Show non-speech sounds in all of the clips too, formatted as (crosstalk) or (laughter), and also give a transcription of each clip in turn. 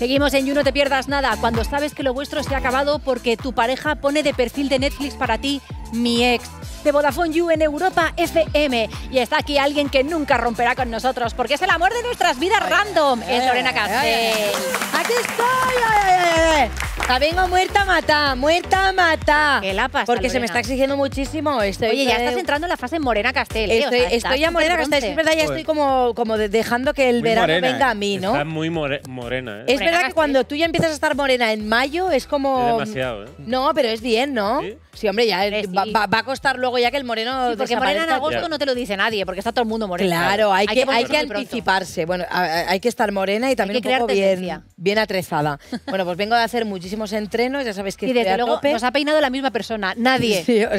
Seguimos en You No Te Pierdas Nada, cuando sabes que lo vuestro se ha acabado porque tu pareja pone de perfil de Netflix para ti mi ex de Vodafone You en Europa FM. Y está aquí alguien que nunca romperá con nosotros, porque es el amor de nuestras vidas random, es Lorena Castell. ¡Aquí estoy! La vengo muerta mata, muerta mata. ¿Qué la pasa, Porque se me está exigiendo muchísimo. Estoy, Oye, ya estás entrando en la fase morena Castell. Eh, estoy, morena Castell, es verdad, ya estoy como, como dejando que el verano venga a mí, eh. ¿no? Está muy morena. ¿eh? Es verdad que cuando tú ya empiezas a estar morena en mayo es como... demasiado, eh. No, pero es bien, ¿no? Sí, hombre, ya Va, a costar luego ya que el moreno. porque morena en agosto no te lo dice nadie, porque está todo el mundo moreno. Claro, hay, que, hay que anticiparse. Bueno, hay que estar morena y también un poco bien, atrezada. (laughs) bueno, pues vengo de hacer muchísimos entrenos, ya sabéis que. Y desde luego nos ha peinado la misma persona, nadie. (laughs)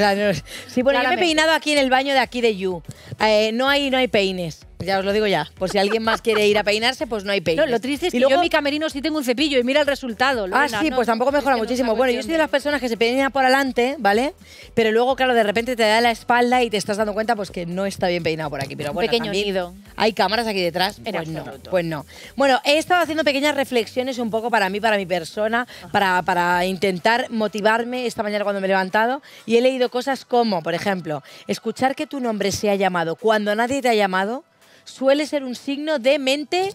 Sí, bueno, yo me he peinado aquí en el baño de aquí de You. Eh, no, hay, no hay peines. Ya os lo digo ya. Por si alguien más quiere ir a peinarse, pues no hay peine. lo triste es que luego... yo en mi camerino sí tengo un cepillo y mira el resultado. ah, sí, pues tampoco mejora muchísimo. bueno, yo soy de las personas que se peinan por adelante, ¿vale? Pero luego, claro, de repente te da la espalda y te estás dando cuenta pues que no está bien peinado por aquí. Pero bueno, un pequeño Hay cámaras aquí detrás. pero pues no, pues no. Bueno, he estado haciendo pequeñas reflexiones un poco para mí, para mi persona, ah. para, para intentar motivarme esta mañana cuando me he levantado y he leído cosas como, por ejemplo, escuchar que tu nombre se ha llamado cuando nadie te ha llamado suele ser un signo de mente,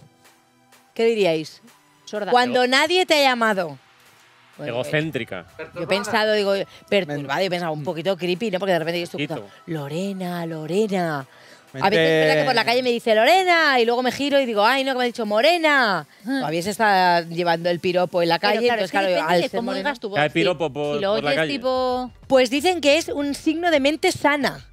¿qué diríais? Sorda. Cuando nadie te ha llamado. Egocéntrica. Eh, yo he pensado, digo, perturbado, yo he pensado un mm. poquito creepy, ¿no? Porque de repente yo estoy pensando, Lorena, Lorena. A veces es que por la calle me dice Lorena y luego me giro y digo, ay, no, que me ha dicho Morena. Ah. Todavía se está llevando el piropo en la calle. Pero entonces, claro, es que depende piropo por, si lo oyes, Tipo... Pues dicen que es un signo de mente sana.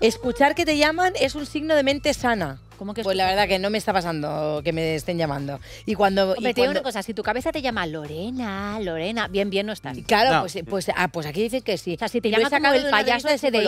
Escuchar que te llaman es un signo de mente sana pues la verdad que no me está pasando que me estén llamando. Y cuando. y te digo una cosa, si tu cabeza te llama Lorena, Lorena, bien, bien no están. Claro, Pues, pues, ah, pues aquí dice que sí. O sea, si te llama como el payaso de, ese De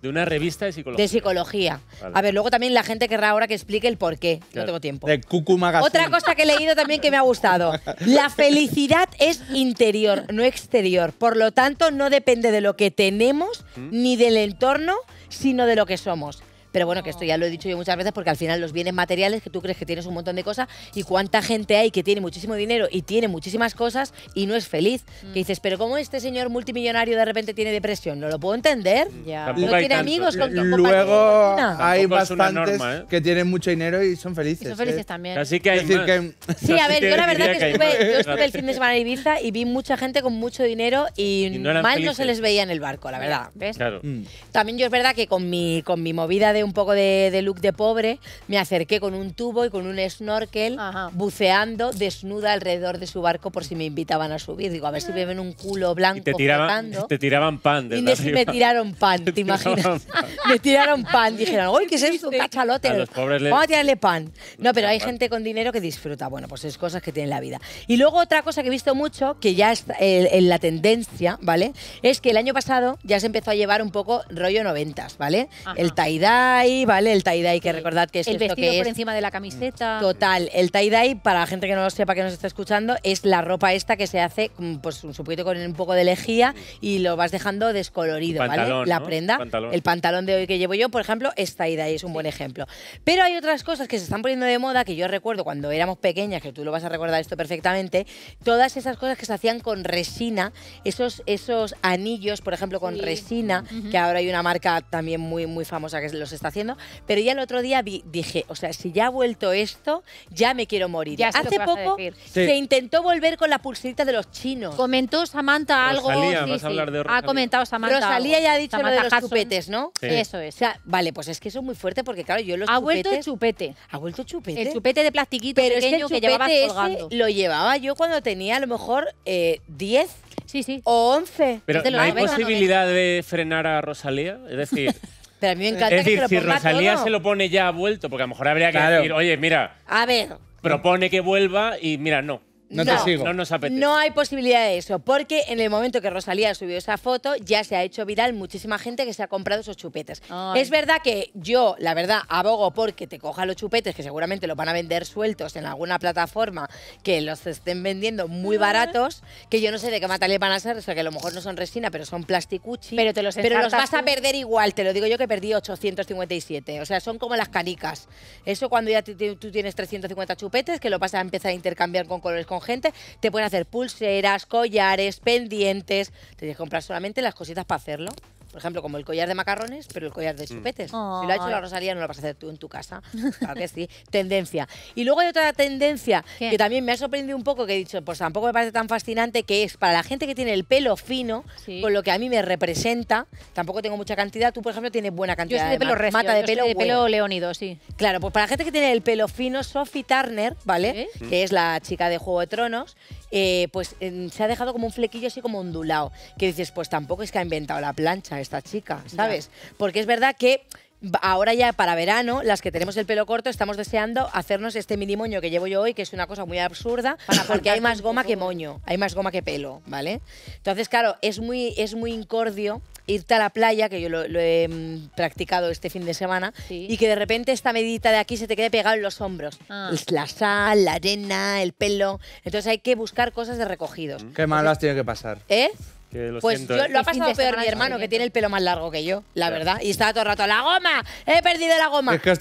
De una revista de psicología. De psicología. A ver, luego también la gente querrá ahora que explique el por qué. No tengo tiempo. De Cucu Otra cosa que he leído también que me ha gustado. (laughs) La felicidad es interior, no exterior. Por lo tanto, no depende de lo que tenemos ¿Mm? ni del entorno, sino de lo que somos. Pero bueno, que esto ya lo he dicho yo muchas veces porque al final los bienes materiales que tú crees que tienes un montón de cosas y cuánta gente hay que tiene muchísimo dinero y tiene muchísimas cosas y no es feliz. Mm. Que dices, pero ¿cómo este señor multimillonario de repente tiene depresión? No lo puedo entender. No tiene amigos Luego hay bastantes norma, ¿eh? que tienen mucho dinero y son felices. son felices ¿eh? también. Así que hay decir, Que... (laughs) Sí, a ver, yo la verdad que, estuve, el fin de semana en Ibiza y vi mucha gente con mucho dinero y, mal no se les veía en el barco, la verdad. ¿Ves? Claro. Mm. También yo es verdad que con mi, con mi movida de un poco de, look de pobre, me acerqué con un tubo y con un snorkel buceando desnuda alrededor de su barco por si me invitaban a subir. Digo, a ver si me un culo blanco. Y te tiraban, te tiraban pan. Y me tiraron pan, (laughs) ¿te, imaginas? (laughs) me tiraron pan. Dijeron, uy, ¿qué es Un Cachalote. Vamos a tirarle pan. No, pero hay gente con dinero que disfruta. Bueno, pues es cosas que tiene la vida. Y luego otra cosa que he visto mucho, que ya está en, la tendencia, ¿vale? Es que el año pasado ya se empezó a llevar un poco rollo noventas, ¿vale? El taidá ¿vale? El tie-dye, que recordad que es el vestido por encima de la camiseta. Total, el tie-dye, para la gente que no lo sepa, que nos está escuchando, es la ropa esta que se hace, mm, pues un supuesto con un poco de lejía y lo vas dejando descolorido, La prenda. El pantalón de hoy que llevo yo, por ejemplo, es tie-dye, es un buen ejemplo. Pero hay otras cosas que se están poniendo de moda que yo recuerdo cuando éramos pequeñas, que tú lo vas a recordar esto perfectamente, todas esas cosas que se hacían con resina, esos, esos anillos, por ejemplo, con resina, que ahora hay una marca también muy, muy famosa que es los está haciendo, pero ya el otro día vi, dije, o sea, si ya ha vuelto esto, ya me quiero morir. Hace poco se intentó volver con la pulserita de los chinos. Comentó Samantha algo. Rosalía, ha comentado Samantha. Rosalía ya ha dicho lo de los chupetes, ¿no? Eso es. vale, pues es que eso es muy fuerte porque claro, yo los Ha vuelto el chupete. ha vuelto chupete. El chupete de plastiquito pero es que pequeño que, chupete colgando. lo llevaba yo cuando tenía a lo mejor 10 eh, o 11. Pero este hay posibilidad de frenar a Rosalía? Es decir, es decir, si Rosalía se lo pone ya vuelto, porque a lo mejor habría que decir, oye, mira, A ver, propone que vuelva y mira, no. No, te sigo. No nos No hay posibilidad de eso, porque en el momento que Rosalía subió esa foto, ya se ha hecho viral muchísima gente que se ha comprado esos chupetes. Es verdad que yo, la verdad, abogo porque te coja los chupetes, que seguramente los van a vender sueltos en alguna plataforma que los estén vendiendo muy mm. baratos, que yo no sé de qué material van a ser, o sea, que a lo mejor no son resina, pero son plasticuchi. Pero te los Pero los vas a perder igual, te lo digo yo que perdí 857. O sea, son como las canicas. Eso cuando ya tú tienes 350 chupetes, que lo vas a empezar a intercambiar con colores gente, te pueden hacer pulseras, collares, pendientes. Te tienes que comprar solamente las cositas para hacerlo por ejemplo, como el collar de macarrones, pero el collar de mm. chupetes. Si lo ha hecho la Rosalía, no lo vas a hacer tú en tu casa. Claro que sí. (laughs) Tendencia. Y luego hay otra tendencia que también me ha sorprendido un poco, que he dicho, pues tampoco me parece tan fascinante, que es para la gente que tiene el pelo fino, con lo que a mí me representa, tampoco tengo mucha cantidad. Tú, por ejemplo, tienes buena cantidad. de, pelo recio, de pelo, de pelo leónido, sí. Claro, pues para la gente que tiene el pelo fino, Sophie Turner, ¿vale? Que es la chica de Juego de Tronos, eh, pues se ha dejado como un flequillo así como ondulado, que dices, pues tampoco es que ha inventado la plancha esta chica, ¿sabes? Porque es verdad que ahora ya para verano, las que tenemos el pelo corto, estamos deseando hacernos este mini moño que llevo yo hoy, que es una cosa muy absurda, porque hay más goma que moño, hay más goma que pelo, ¿vale? Entonces, claro, es muy, es muy incordio irte a la playa, que yo lo, he mm, practicado este fin de semana, y que de repente esta medita de aquí se te quede pegado en los hombros. Ah. Pues la sal, la arena, el pelo. Entonces hay que buscar cosas de recogidos. Qué malas tiene que pasar. ¿Eh? pues ¿eh? lo ha pasado peor mi hermano, que tiene el pelo más largo que yo, la verdad. Y estaba todo el rato, ¡la goma! ¡He perdido la goma! Es os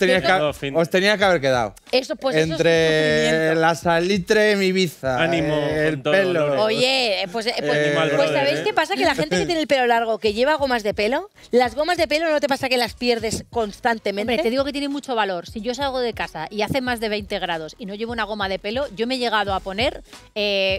tenía que, haber quedado. Eso, pues Entre la salitre mi biza. Ánimo. Eh, el pelo. Oye, pues, eh, pues, pues, pues, ¿sabéis qué pasa? Que la gente que tiene el pelo largo, que lleva gomas de pelo, las gomas de pelo no te pasa que las pierdes constantemente. te digo que tiene mucho valor. Si yo salgo de casa y hace más de 20 grados y no llevo una goma de pelo, yo me he llegado a poner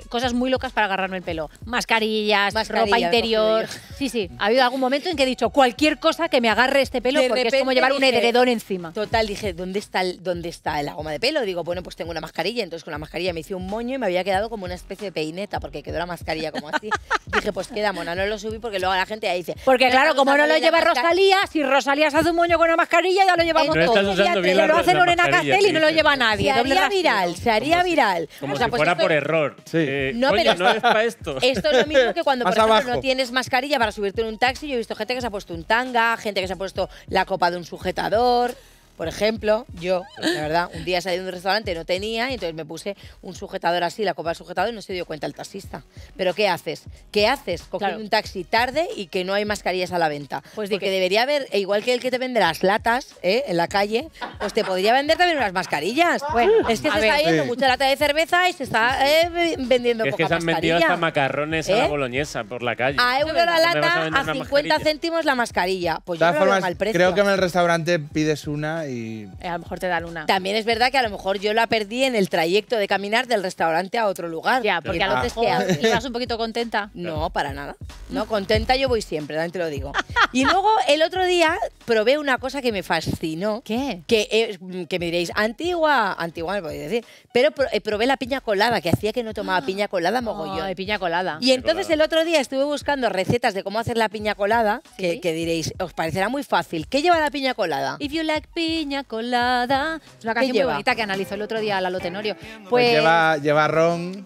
cosas muy locas para agarrarme el pelo. Mascarillas, Mascarillas ropa interior. Sí, sí. Ha habido algún momento en que he dicho cualquier cosa que me agarre este pelo porque es como llevar un encima. Total, dije, ¿dónde está, ¿dónde está la goma de pelo? Digo, bueno, pues tengo una mascarilla. Entonces con la mascarilla me hice un moño y me había quedado como una especie de peineta porque quedó la mascarilla como así. (laughs) dije, pues queda mona, no lo subí porque luego la gente ya dice. Porque claro, como no lo lleva Rosalía, si Rosalía se hace un moño con una mascarilla, ya lo llevamos todos. Ya lo hace Lorena Castell y no lo lleva nadie. Se haría viral, se haría viral. Como si pues fuera por error. No, pero esto es lo mismo que cuando, no tienes mascarilla para subirte en un taxi. Yo he visto gente que se ha puesto un tanga, gente que se ha puesto la copa de un sujetador. Por ejemplo, yo, pues, la verdad, un día salí de un restaurante, y no tenía, entonces me puse un sujetador así, la copa del sujetador, y no se dio cuenta el taxista. Pero ¿qué haces? ¿Qué haces? un taxi tarde y que no hay mascarillas a la venta. Pues Porque que... debería haber, e igual que el que te vende las latas ¿eh? en la calle, pues te podría vender también unas mascarillas. Bueno, es que se está yendo mucha lata de cerveza y se está eh, vendiendo es que se han vendido hasta macarrones a la ¿Eh? boloñesa por la calle. A euro la lata, a 50 céntimos la mascarilla. Pues yo no mal precio. Creo que en el restaurante pides una y... Eh, a lo mejor te dan una. También es verdad que a lo mejor yo la perdí en el trayecto de caminar del restaurante a otro lugar. Ya, porque a lo que (laughs) un poquito contenta. No, para nada. No, contenta yo voy siempre, te lo digo. y luego el otro día probé una cosa que me fascinó. ¿Qué? Eh, mm, que me diréis, antigua, antigua me podéis decir, pero eh, probé la piña colada, que hacía que no tomaba piña colada mogollón. de piña colada. Y entonces el otro día estuve buscando recetas de cómo hacer la piña colada, que, diréis, os parecerá muy fácil. ¿Qué lleva la piña colada? If you like piña colada. Es una canción muy bonita que analizó el otro día Lalo Tenorio. pues, pues lleva, lleva ron,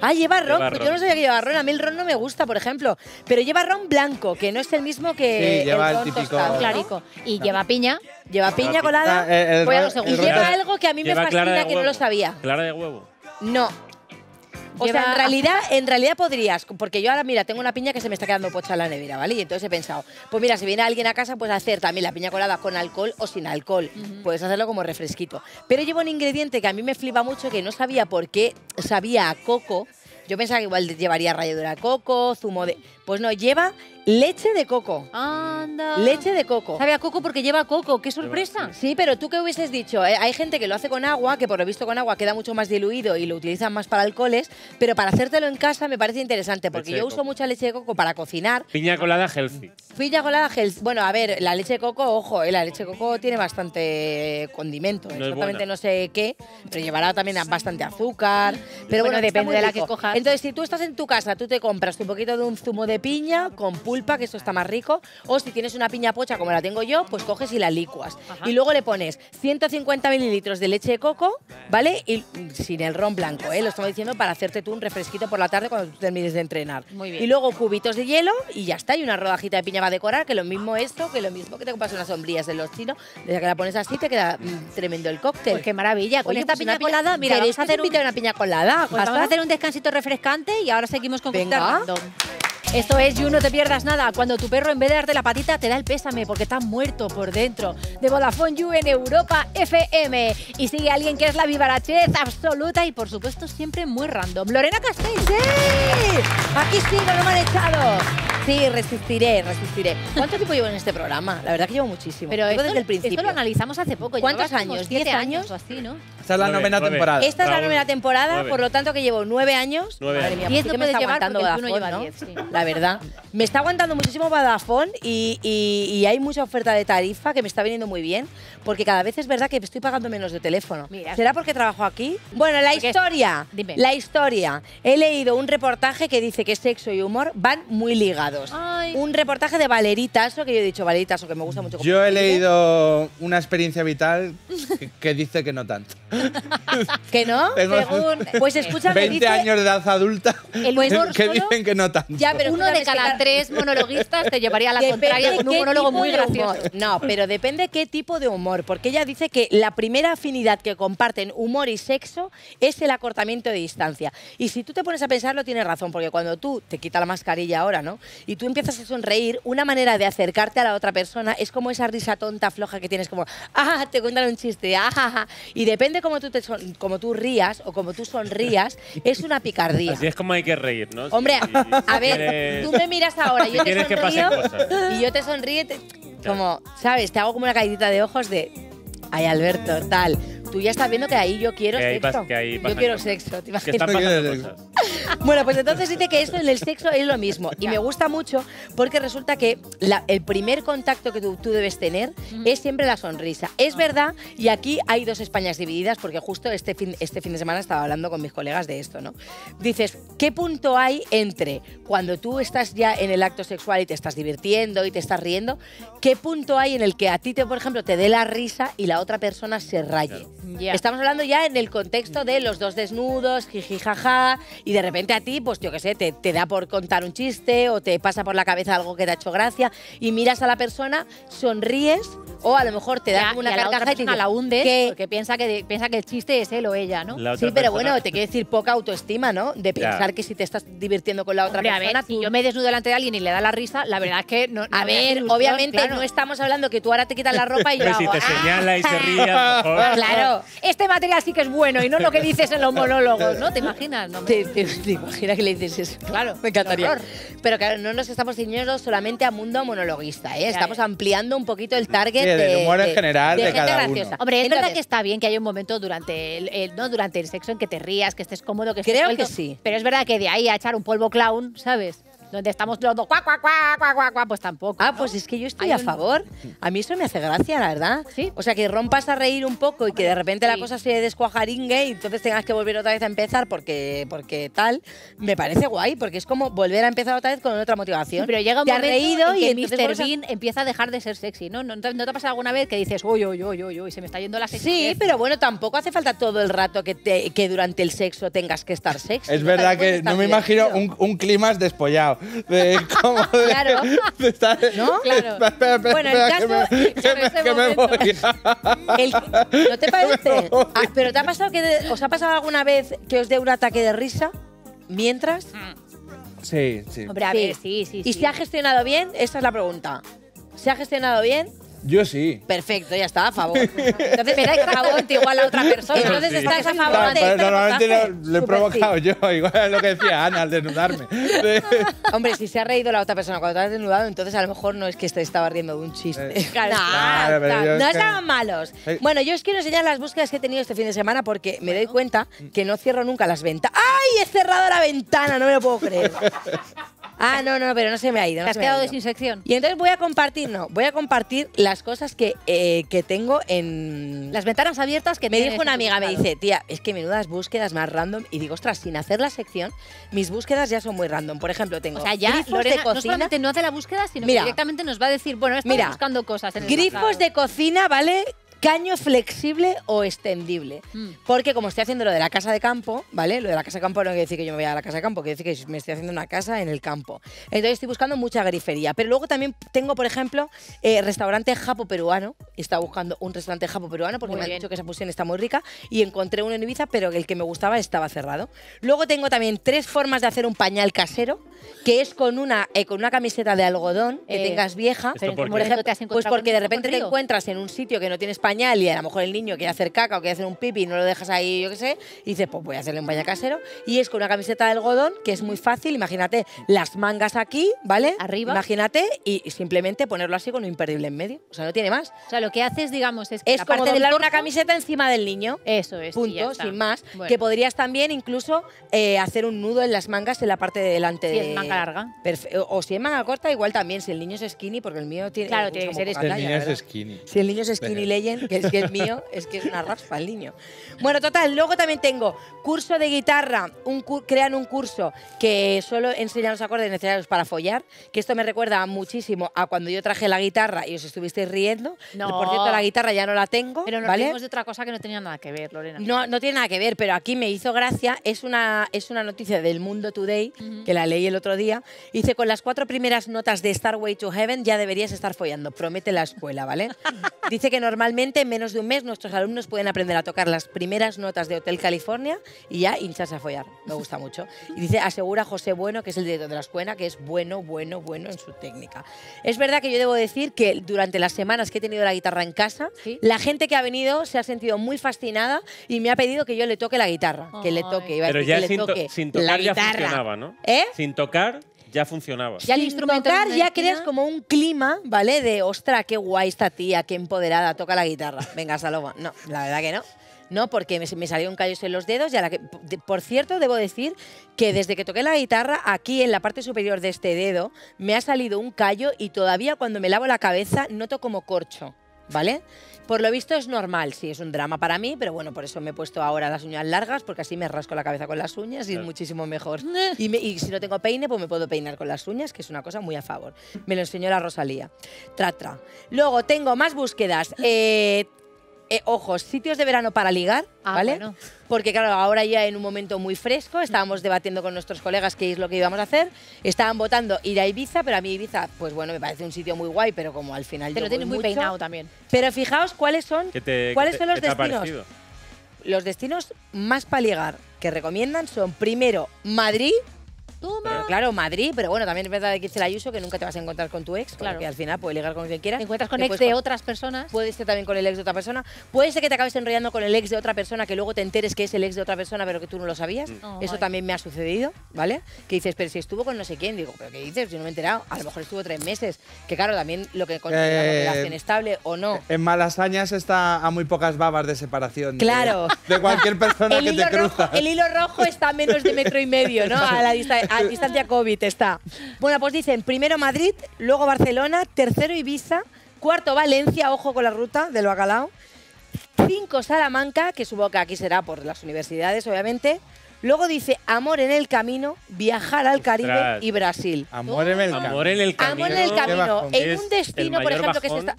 Ah, lleva ron. Yo no sabía que lleva ron. A mí el ron no me gusta, por ejemplo. Pero lleva ron blanco, que no es el mismo que el ron el típico, Clarico. Y lleva piña. Lleva piña colada. Ah, eh, Voy a los y lleva algo que a mí me fascina que no lo sabía. Clara de huevo. No, o sea, en realidad, en realidad podrías, porque yo ahora, mira, tengo una piña que se me está quedando pocha en la nevera, ¿vale? Y entonces he pensado, pues mira, si viene alguien a casa, pues hacer también la piña colada con alcohol o sin alcohol. Puedes hacerlo como refresquito. Pero llevo un ingrediente que a mí me flipa mucho, que no sabía por qué sabía a coco. Yo pensaba que igual llevaría ralladura de coco, zumo de... Pues no, lleva Leche de coco. Anda. Leche de coco. Sabe a coco porque lleva coco. ¡Qué sorpresa! Sí, pero tú qué hubieses dicho. Eh, hay gente que lo hace con agua, que por lo visto con agua queda mucho más diluido y lo utilizan más para alcoholes, pero para hacértelo en casa me parece interesante porque yo uso mucha leche de coco para cocinar. Piña colada healthy. Piña colada healthy. Bueno, a ver, la leche de coco, ojo, eh, la leche de coco tiene bastante condimento. es exactamente no sé qué, pero llevará también bastante azúcar. Pero bueno, depende de la que cojas. Entonces, si tú estás en tu casa, tú te compras un poquito de un zumo de piña con pulpo que esto está más rico. O si tienes una piña pocha como la tengo yo, pues coges y la licuas. Y luego le pones 150 mililitros de leche de coco, ¿vale? Y sin el ron blanco, ¿eh? Lo estamos diciendo para hacerte tú un refresquito por la tarde cuando termines de entrenar. Muy bien. Y luego cubitos de hielo y ya está. Y una rodajita de piña va a decorar, que lo mismo esto, que lo mismo que te compras las sombrillas de los chinos. Desde que la pones así te queda mm, tremendo el cóctel. Pues qué maravilla. Con esta pues piña, colada, mira, es a hacer un... una piña colada. Pues Vas a hacer un descansito refrescante y ahora seguimos con Venga. Esto es You No Te Pierdas Nada, cuando tu perro en vez de darte la patita te da el pésame porque está muerto por dentro. De Vodafone You en Europa FM. Y sigue alguien que es la vivarachez absoluta y por supuesto siempre muy random. Lorena Castells, ¡sí! Aquí sigo, no lo han echado. Sí, resistiré, resistiré. ¿Cuánto tiempo llevo en este programa? La verdad que llevo muchísimo. Pero desde el principio. lo analizamos hace poco. ¿Cuántos años? ¿10 años? años o así, ¿no? Esta es la novena temporada. Esta es la novena temporada, por lo tanto que llevo nueve años. Madre diez pues no me está llevar La verdad. Me está aguantando muchísimo Vodafone y, hay mucha oferta de tarifa que me está viniendo muy bien, porque cada vez es verdad que estoy pagando menos de teléfono. ¿Será porque trabajo aquí? Bueno, la historia. La historia. He leído un reportaje que dice que sexo y humor van muy ligados. Un reportaje de lo que yo he dicho o que me gusta mucho. Yo he leído una experiencia vital que dice que no tanto. (laughs) ¿Que no? pues escúchame, 20 años de edad adulta que- dicen que no tanto. pero uno de cada tres monologuistas te llevaría a la Depende contraria con un monólogo muy gracioso. No, pero depende qué tipo de humor, porque ella dice que la primera afinidad que comparten humor y sexo es el acortamiento de distancia. Y si tú te pones a pensarlo, tienes razón, porque cuando tú te quitas la mascarilla ahora, ¿no? Y tú empiezas a sonreír, una manera de acercarte a la otra persona es como esa risa tonta, floja que tienes, como, ah, te cuentan un chiste, ah, Y depende cómo como tú, te son, como tú rías o como tú sonrías es una picardía. Así es como hay que reír, ¿no? Hombre, a, ver, tú me miras ahora, y yo te sonrío y yo te sonríe… como, ¿sabes? Te hago como una caidita de ojos de, ay Alberto, tal. Tú ya estás viendo que ahí yo quiero sexo. yo quiero sexo, ¿te imaginas? (laughs) bueno, pues entonces dice que esto en el sexo es lo mismo. Y me gusta mucho porque resulta que el primer contacto que tú, debes tener es siempre la sonrisa. Es ah. verdad, y aquí hay dos Españas divididas porque justo este fin, este fin de semana estaba hablando con mis colegas de esto, ¿no? Dices, ¿qué punto hay entre cuando tú estás ya en el acto sexual y te estás divirtiendo y te estás riendo? ¿Qué punto hay en el que a ti, te, por ejemplo, te dé la risa y la otra persona se raye? Estamos hablando ya en el contexto de los dos desnudos, jiji, jaja, y de repente a ti, pues yo qué sé, te, da por contar un chiste o te pasa por la cabeza algo que te ha hecho gracia y miras a la persona, sonríes o a lo mejor te da una carcajada y te la hundes porque piensa que, piensa que el chiste es él o ella, ¿no? Sí, pero bueno, te quiere decir poca autoestima, ¿no? De pensar que si te estás divirtiendo con la otra persona... si yo me desnudo delante de alguien y le da la risa, la verdad es que no... a ver, obviamente no estamos hablando que tú ahora te quitas la ropa y (laughs) yo... Pero si te ah". señala y se ríe... (laughs) Claro este material sí que es bueno y no lo que dices en los (laughs) monólogos, ¿no? ¿Te imaginas? No ¿Te, imaginas que le dices eso? Claro. Me encantaría. Pero claro, no nos estamos ciñendo solamente a mundo monologuista, ¿eh? Estamos ampliando un poquito el target de, humor en general de, graciosa. Hombre, es verdad que está bien que haya un momento durante el, no durante el sexo en que te rías, que estés cómodo, que estés Creo que sí. Pero es verdad que de ahí a echar un polvo clown, ¿sabes? donde estamos los dos, pues tampoco. Ah, pues es que yo estoy a favor. A mí eso me hace gracia, la verdad. ¿Sí? O sea, que rompas a reír un poco y que de repente la cosa se descuajaringue y entonces tengas que volver otra vez a empezar porque, porque tal, me parece guay, porque es como volver a empezar otra vez con otra motivación. pero llega un momento reído en que y Mr. Bean empieza a dejar de ser sexy, ¿no? ¿No, te ha pasado alguna vez que dices, uy, uy, uy, uy, y se me está yendo la sexy? Sí, pero bueno, tampoco hace falta todo el rato que, te, que durante el sexo tengas que estar sexy. Es verdad que no me imagino un, un clima despollado. De cómo (laughs) de, claro. ¿No? bueno, el caso que me, voy. (laughs) ¿No te (laughs) parece? Ah, ¿Pero te ha pasado que de, os ha pasado alguna vez que os dé un ataque de risa mientras? Sí, sí. Hombre, a ver, sí, sí, ¿Y se ha gestionado bien? Esa es la pregunta. ¿Se ha gestionado bien? Yo sí. Perfecto, ya está, a favor. Entonces me a favor tío, igual a otra persona. Entonces estáis a favor de... normalmente lo, he provocado yo, (laughs) igual es lo que decía Ana al desnudarme. (laughs) Hombre, si se ha reído la otra persona cuando te has desnudado, entonces a lo mejor no es que te estaba riendo de un chiste. Eh, claro, claro, no estaban malos. Eh. Bueno, yo os quiero enseñar las búsquedas que he tenido este fin de semana porque me doy cuenta que no cierro nunca las ventanas. ¡Ay, he cerrado la ventana! No me lo puedo creer. (laughs) Ah, no, no, pero no se me ha ido. No has se quedado sin sección. Y entonces voy a compartir, no, voy a compartir las cosas que, eh, que tengo en... Las ventanas abiertas que Me dijo una este amiga, me dice, tía, es que menudas búsquedas más random. Y digo, ostras, sin hacer la sección, mis búsquedas ya son muy random. Por ejemplo, tengo O sea, ya grifos de cocina. no hace la búsqueda, sino que directamente nos va a decir, bueno, estamos Mira, buscando cosas. grifos de cocina, ¿vale? caño flexible o extendible. Hmm. Porque como estoy haciendo lo de la casa de campo, ¿vale? Lo de la casa de campo no quiere decir que yo me vaya a la casa de campo, quiere decir que me estoy haciendo una casa en el campo. Entonces estoy buscando mucha grifería. Pero luego también tengo, por ejemplo, eh, restaurante japo peruano. Estaba buscando un restaurante japo peruano porque me dicho que esa fusión está muy rica y encontré uno en Ibiza, pero el que me gustaba estaba cerrado. Luego tengo también tres formas de hacer un pañal casero que es con una, eh, con una camiseta de algodón que eh, tengas vieja. por, ejemplo, pues porque de repente te encuentras en un sitio que no tiene pañal y a lo mejor el niño quiere hacer caca o quiere hacer un pipi y no lo dejas ahí, yo qué sé, y dices, pues voy a hacerle un pañal casero. Y es con una camiseta de algodón que es muy fácil, imagínate, las mangas aquí, ¿vale? Arriba. Imagínate y, simplemente ponerlo así con un imperdible en medio. O sea, no tiene más. O sea, lo que haces, digamos, es que es parte como una camiseta encima del niño. Eso es. Punto, sin más. Que podrías también incluso eh, hacer un nudo en las mangas en la parte de delante de manga eh, larga. O si es manga corta, igual también. Si el niño es skinny, porque el mío tiene, claro, eh, que ser skinny. es skinny. Si el niño es (laughs) skinny legend, que es que el mío, es que es una raspa el niño. Bueno, total, luego también tengo curso de guitarra. Un crean un curso que solo enseña los acordes necesarios para follar. Que esto me recuerda muchísimo a cuando yo traje la guitarra y os estuvisteis riendo. Por cierto, la guitarra ya no la tengo. Pero nos ¿vale? de otra cosa que no tenía nada que ver, Lorena. No, no tiene nada que ver, pero aquí me hizo gracia. Es una, es una noticia del Mundo Today que la leí el otro día. Dice, con las cuatro primeras notas de Star Way to Heaven ya deberías estar follando, promete la escuela, ¿vale? (laughs) Dice que normalmente en menos de un mes nuestros alumnos pueden aprender a tocar las primeras notas de Hotel California y ya hinchas a follar. Me gusta mucho. Y dice, asegura José Bueno, que es el director de la escuela, que es bueno, bueno, bueno en su técnica. Es verdad que yo debo decir que durante las semanas que he tenido la guitarra en casa, la gente que ha venido se ha sentido muy fascinada y me ha pedido que yo le toque la guitarra, que le toque. Iba a Pero ya que le toque tocar la guitarra. ya funcionaba, ¿no? ¿Eh? ya funcionaba. Ya el instrumentar ya creas como un clima, ¿vale? De, ostra, qué guay esta tía, qué empoderada, toca la guitarra. (laughs) Venga, Saloma. No, la verdad que no. No, porque me, salió un callo en los dedos y por cierto, debo decir que desde que toqué la guitarra, aquí en la parte superior de este dedo, me ha salido un callo y todavía cuando me lavo la cabeza noto como corcho. ¿vale? Por lo visto es normal, sí, es un drama para mí, pero bueno, por eso me he puesto ahora las uñas largas, porque así me rasco la cabeza con las uñas y es muchísimo mejor. (laughs) Y, si no tengo peine, pues me puedo peinar con las uñas, que es una cosa muy a favor. Me lo enseñó la Rosalía. Tra, tra. Luego tengo más búsquedas. Eh, eh, ojos, sitios de verano para ligar, ah, ¿vale? Porque claro, ahora ya en un momento muy fresco, estábamos debatiendo con nuestros colegas qué es lo que íbamos a hacer, estaban votando ir a Ibiza, pero a mí Ibiza, pues bueno, me parece un sitio muy guay, pero como al final... Te lo tienes muy peinado también. Pero fijaos cuáles son, cuáles son los destinos. Los destinos más para ligar que recomiendan son primero Madrid, pero claro, Madrid, pero bueno, también es verdad que es la Ayuso que nunca te vas a encontrar con tu ex, claro. porque al final puedes ligar con quien quieras. Te encuentras con ex de otras personas. puede ser también con el ex de otra persona. Puede ser que te acabes enrollando con el ex de otra persona, que luego te enteres que es el ex de otra persona, pero que tú no lo sabías. Mm. Eso también me ha sucedido, ¿vale? Que dices, pero si estuvo con no sé quién, digo, pero ¿qué dices? Yo no me he enterado. A lo mejor estuvo tres meses. Que claro, también lo que considera eh, relación estable o no. En Malasañas está a muy pocas babas de separación. Claro. (laughs) De, cualquier persona el El hilo rojo está a menos de metro y medio, ¿no? A la distancia a distancia COVID está. Bueno, pues dicen primero Madrid, luego Barcelona, tercero Ibiza, cuarto Valencia, ojo con la ruta de lo Cinco Salamanca, que su que aquí será por las universidades, obviamente. Luego dice Amor en el camino, viajar al Caribe y Brasil. Amor en el camino. Amor en el camino. en un destino, por ejemplo, que se está.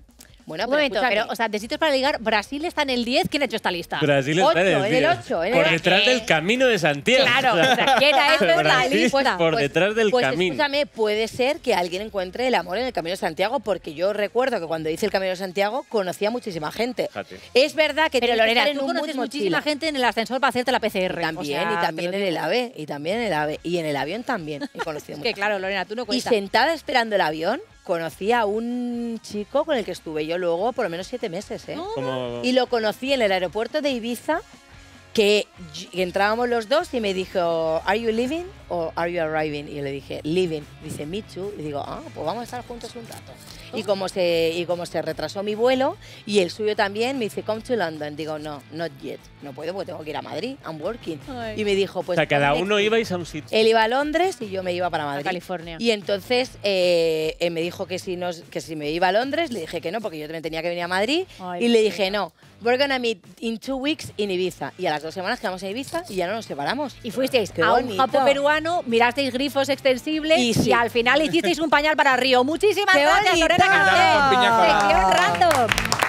Bueno, un momento, o sea, para ligar, Brasil está en el 10. ¿Quién ha hecho esta lista? Brasil está en el 10. Por detrás del camino de Santiago. Claro, o sea, ¿quién ha lista? Por pues, detrás del pues camino. puede ser que alguien encuentre el amor en el Camino de Santiago, porque yo recuerdo que cuando hice el Camino de Santiago conocía muchísima gente. Es verdad que que tú conoces muchísima gente en el ascensor para hacerte la PCR. También, y también en el AVE, y también en el AVE, y en el avión también conocido que claro, Lorena, tú no cuentas. Y sentada esperando el avión, conocí a un chico con el que estuve yo luego por lo menos siete meses, ¿eh? Y lo conocí en el aeropuerto de Ibiza, que entrábamos los dos y me dijo, ¿Are you living o oh, Are You Arriving? Y le dije, Living. Dice, Me too. Y digo, ah, pues vamos a estar juntos un rato. Y como, se, y como se retrasó mi vuelo y el suyo también, me dice, Come to London. Digo, no, not yet. No puedo porque tengo que ir a Madrid. I'm working. Y me dijo, pues. O sea, cada uno iba a un sitio. Él iba a Londres y yo me iba para Madrid. A California. Y entonces eh, me dijo que si, nos, que si me iba a Londres, le dije que no, porque yo también tenía que venir a Madrid. y le dije, no. We're gonna meet in two weeks in Ibiza. Y a las dos semanas quedamos en Ibiza y ya no nos separamos. Y fuisteis a un japo peruano mirasteis grifos extensibles y, al final hicisteis un pañal para Río. Muchísimas gracias, bonito. Lorena